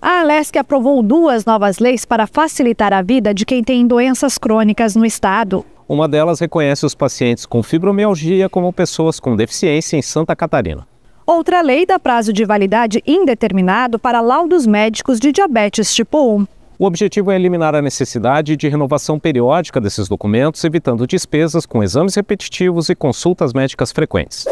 A Alesc aprovou duas novas leis para facilitar a vida de quem tem doenças crônicas no estado. Uma delas reconhece os pacientes com fibromialgia como pessoas com deficiência em Santa Catarina. Outra lei dá prazo de validade indeterminado para laudos médicos de diabetes tipo 1. O objetivo é eliminar a necessidade de renovação periódica desses documentos, evitando despesas com exames repetitivos e consultas médicas frequentes.